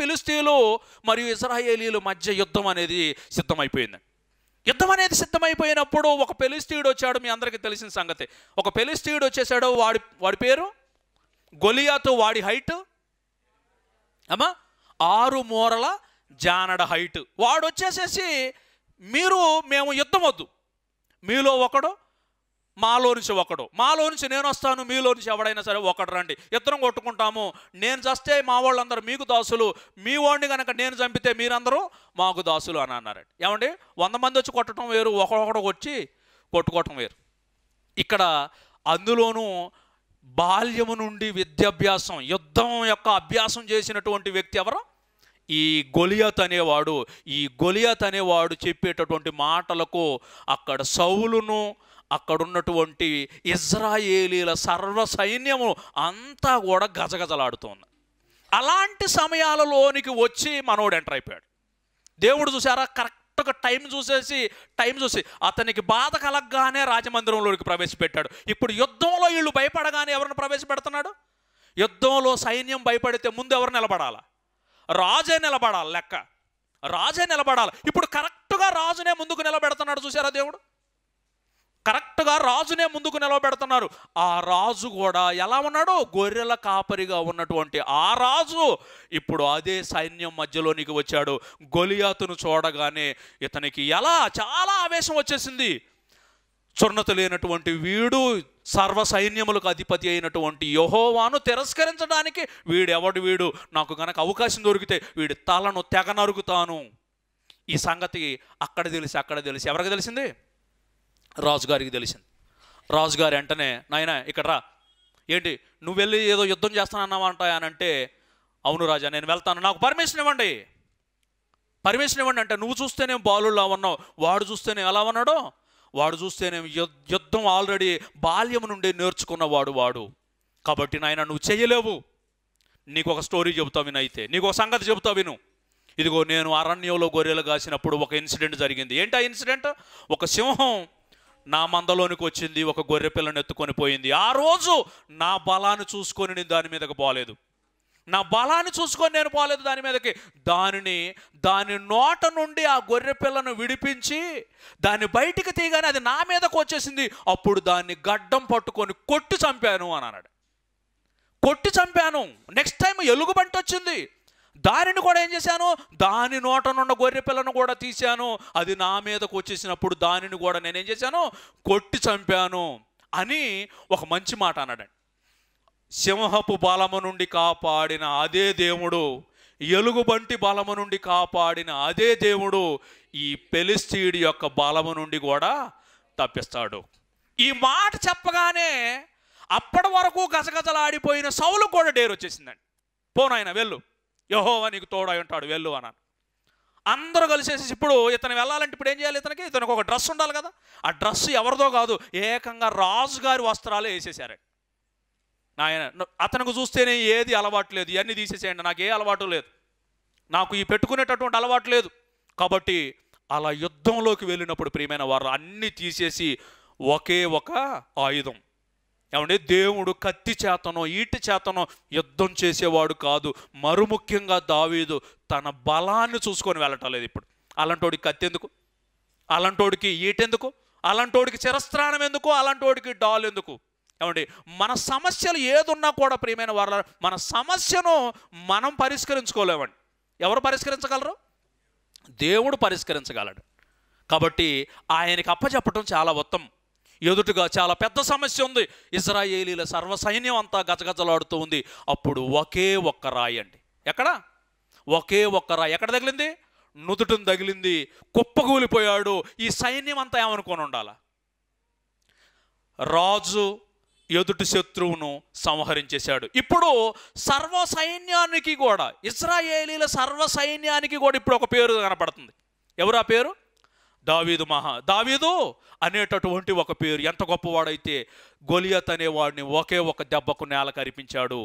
పిలుస్తీలు మరియు ఇజ్రాయేలీల మధ్య యుద్ధం అనేది సిద్ధమైపోయింది యుద్ధం అనేది సిద్ధమైపోయినప్పుడు ఒక పెలిస్తీయుడు వచ్చాడు మీ అందరికీ తెలిసిన సంగతి ఒక పెలిస్తీయుడు వచ్చేసాడు వాడి వాడి పేరు గొలియాతో వాడి హైట్ అమ్మా ఆరు మూరల జానడ హైట్ వాడు వచ్చేసేసి మీరు మేము యుద్ధం వద్దు మీలో ఒకడు మాలో నుంచి ఒకడు మాలో నుంచి నేను వస్తాను మీలో నుంచి ఎవడైనా సరే ఒకడు రండి ఇద్దరం కొట్టుకుంటాము నేను చస్తే మా వాళ్ళందరూ మీకు దాసులు మీ వాడిని కనుక నేను చంపితే మీరందరూ మాకు దాసులు అని అన్నారండి ఏమండి వంద మంది వచ్చి కొట్టడం వేరు ఒకడొకడు వచ్చి కొట్టుకోవటం వేరు ఇక్కడ అందులోనూ బాల్యము నుండి విద్యాభ్యాసం యుద్ధం యొక్క అభ్యాసం చేసినటువంటి వ్యక్తి ఎవరు ఈ గొలియత్ అనేవాడు ఈ గొలియత్ అనేవాడు చెప్పేటటువంటి మాటలకు అక్కడ సౌలును అక్కడున్నటువంటి ఇజ్రాయేలీల సర్వ సైన్యము అంతా కూడా గజగజలాడుతుంది అలాంటి సమయాలలోనికి వచ్చి మనోడు ఎంటర్ అయిపోయాడు దేవుడు చూసారా కరెక్ట్గా టైం చూసేసి టైం చూసి అతనికి బాధ కలగగానే రాజమందిరంలోకి ప్రవేశపెట్టాడు ఇప్పుడు యుద్ధంలో వీళ్ళు భయపడగానే ఎవరిని ప్రవేశపెడుతున్నాడు యుద్ధంలో సైన్యం భయపడితే ముందు ఎవరు నిలబడాలా రాజే నిలబడాలి లెక్క రాజే నిలబడాలి ఇప్పుడు కరెక్ట్గా రాజునే ముందుకు నిలబెడుతున్నాడు చూసారా దేవుడు కరెక్ట్గా రాజునే ముందుకు నిలవబెడుతున్నారు ఆ రాజు కూడా ఎలా ఉన్నాడు గొర్రెల కాపరిగా ఉన్నటువంటి ఆ రాజు ఇప్పుడు అదే సైన్యం మధ్యలోనికి వచ్చాడు గొలియాతును చూడగానే ఇతనికి ఎలా చాలా ఆవేశం వచ్చేసింది చున్నత లేనటువంటి వీడు సర్వ సైన్యములకు అధిపతి అయినటువంటి యహోవాను తిరస్కరించడానికి వీడెవడు వీడు నాకు కనుక అవకాశం దొరికితే వీడి తలను తెగ నరుకుతాను ఈ సంగతి అక్కడ తెలిసి అక్కడ తెలిసి ఎవరికి తెలిసింది రాజుగారికి తెలిసింది రాజుగారి వెంటనే నాయన ఇక్కడ రా ఏంటి నువ్వు వెళ్ళి ఏదో యుద్ధం చేస్తానన్నావంట అని అంటే అవును రాజా నేను వెళ్తాను నాకు పర్మిషన్ ఇవ్వండి పర్మిషన్ ఇవ్వండి అంటే నువ్వు చూస్తేనే బాలులా ఉన్నావు వాడు చూస్తేనే ఎలా ఉన్నాడో వాడు చూస్తేనే యుద్ధం ఆల్రెడీ బాల్యం నుండి నేర్చుకున్నవాడు వాడు కాబట్టి నాయన నువ్వు చేయలేవు నీకు ఒక స్టోరీ చెబుతావు వినైతే నీకు ఒక సంగతి చెబుతా విను ఇదిగో నేను అరణ్యంలో గొర్రెలు కాసినప్పుడు ఒక ఇన్సిడెంట్ జరిగింది ఏంటి ఆ ఇన్సిడెంట్ ఒక సింహం నా మందలోనికి వచ్చింది ఒక గొర్రె పిల్లను ఎత్తుకొని పోయింది ఆ రోజు నా బలాన్ని చూసుకొని నేను దాని మీదకి పోలేదు నా బలాన్ని చూసుకొని నేను పోలేదు దాని మీదకి దానిని దాని నోట నుండి ఆ గొర్రె పిల్లను విడిపించి దాన్ని బయటికి తీయగానే అది నా మీదకు వచ్చేసింది అప్పుడు దాన్ని గడ్డం పట్టుకొని కొట్టి చంపాను అని అన్నాడు కొట్టి చంపాను నెక్స్ట్ టైం ఎలుగుబంటి వచ్చింది దానిని కూడా ఏం చేశాను దాని నోట నుండి గొర్రె పిల్లను కూడా తీశాను అది నా మీదకు వచ్చేసినప్పుడు దానిని కూడా నేనేం చేశాను కొట్టి చంపాను అని ఒక మంచి మాట అన్నాడండి సింహపు బలము నుండి కాపాడిన అదే దేవుడు ఎలుగుబంటి బలము నుండి కాపాడిన అదే దేవుడు ఈ పెలిస్తీడి యొక్క బలము నుండి కూడా తప్పిస్తాడు ఈ మాట చెప్పగానే అప్పటి వరకు గజగజలాడిపోయిన సౌలు కూడా డేరు వచ్చేసిందండి పోనాయన వెళ్ళు యహోవా నీకు తోడై ఉంటాడు వెళ్ళు అన్నాను అందరూ కలిసేసి ఇప్పుడు ఇతను వెళ్ళాలంటే ఇప్పుడు ఏం చేయాలి ఇతనికి ఇతనికి ఒక డ్రెస్ ఉండాలి కదా ఆ డ్రెస్ ఎవరిదో కాదు ఏకంగా రాజుగారి వస్త్రాలు వేసేసారు నాయన అతనికి చూస్తేనే ఏది అలవాటు లేదు ఇవన్నీ తీసేసేయండి నాకు ఏ అలవాటు లేదు నాకు ఈ పెట్టుకునేటటువంటి అలవాటు లేదు కాబట్టి అలా యుద్ధంలోకి వెళ్ళినప్పుడు ప్రియమైన వారు అన్నీ తీసేసి ఒకే ఒక ఆయుధం ఏమంటే దేవుడు కత్తి చేతనో ఈటి చేతనో యుద్ధం చేసేవాడు కాదు మరు ముఖ్యంగా దావీదు తన బలాన్ని చూసుకొని వెళ్ళటలేదు ఇప్పుడు అలాంటోడికి కత్తి ఎందుకు అలాంటోడికి ఈటెందుకు అలాంటోడికి చిరస్త్రాణం ఎందుకు అలాంటోడికి డాల్ ఎందుకు ఏమండి మన సమస్యలు ఏదున్నా కూడా ప్రియమైన వాళ్ళ మన సమస్యను మనం పరిష్కరించుకోలేమండి ఎవరు పరిష్కరించగలరు దేవుడు పరిష్కరించగలడు కాబట్టి ఆయనకి అప్పచెప్పటం చాలా ఉత్తమం ఎదుటిగా చాలా పెద్ద సమస్య ఉంది ఇజ్రాయేలీల సర్వసైన్యం అంతా గజగజలాడుతూ ఉంది అప్పుడు ఒకే ఒక్క రాయి అండి ఎక్కడ ఒకే ఒక్క రాయి ఎక్కడ తగిలింది నుదుటను తగిలింది కుప్పగూలిపోయాడు ఈ సైన్యం అంతా ఏమనుకొని ఉండాల రాజు ఎదుటి శత్రువును సంహరించేశాడు ఇప్పుడు సర్వ సైన్యానికి కూడా ఇజ్రాయేలీల సర్వ సైన్యానికి కూడా ఇప్పుడు ఒక పేరు కనపడుతుంది ఎవరు ఆ పేరు దావీదు మహా దావీదు అనేటటువంటి ఒక పేరు ఎంత గొప్పవాడైతే గొలియత్ అనేవాడిని ఒకే ఒక దెబ్బకు నేల కరిపించాడు